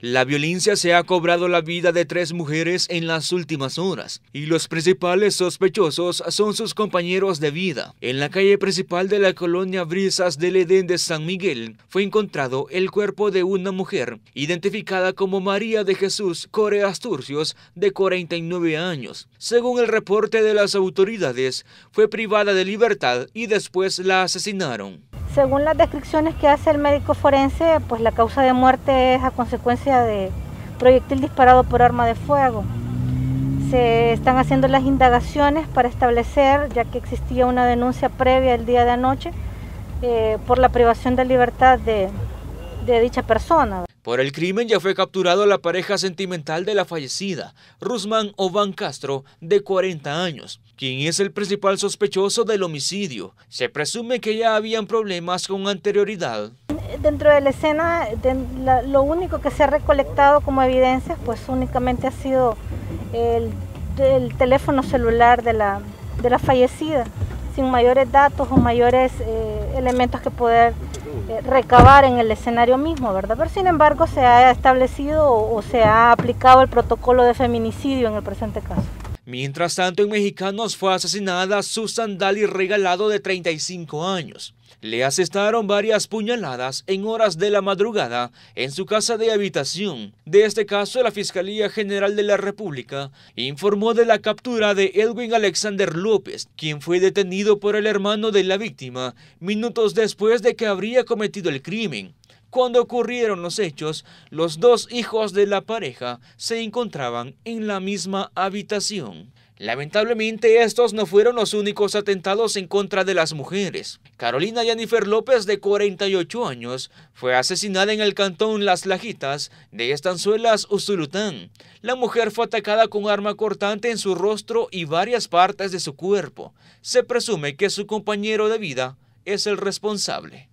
La violencia se ha cobrado la vida de tres mujeres en las últimas horas y los principales sospechosos son sus compañeros de vida. En la calle principal de la colonia Brisas del Edén de San Miguel fue encontrado el cuerpo de una mujer identificada como María de Jesús Corea Asturcios, de 49 años. Según el reporte de las autoridades, fue privada de libertad y después la asesinaron. Según las descripciones que hace el médico forense, pues la causa de muerte es a consecuencia de proyectil disparado por arma de fuego. Se están haciendo las indagaciones para establecer, ya que existía una denuncia previa el día de anoche, eh, por la privación de libertad de dicha persona. Por el crimen ya fue capturado la pareja sentimental de la fallecida, Rusman Oban Castro, de 40 años, quien es el principal sospechoso del homicidio. Se presume que ya habían problemas con anterioridad. Dentro de la escena, lo único que se ha recolectado como evidencia, pues únicamente ha sido el, teléfono celular de la fallecida sin mayores datos o mayores eh, elementos que poder eh, recabar en el escenario mismo, ¿verdad? Pero sin embargo se ha establecido o se ha aplicado el protocolo de feminicidio en el presente caso. Mientras tanto, en Mexicanos fue asesinada Susan Daly Regalado de 35 años. Le asestaron varias puñaladas en horas de la madrugada en su casa de habitación. De este caso, la Fiscalía General de la República informó de la captura de Edwin Alexander López, quien fue detenido por el hermano de la víctima minutos después de que habría cometido el crimen. Cuando ocurrieron los hechos, los dos hijos de la pareja se encontraban en la misma habitación. Lamentablemente estos no fueron los únicos atentados en contra de las mujeres. Carolina Jennifer López, de 48 años, fue asesinada en el cantón Las Lajitas de Estanzuelas, Usulután. La mujer fue atacada con arma cortante en su rostro y varias partes de su cuerpo. Se presume que su compañero de vida es el responsable.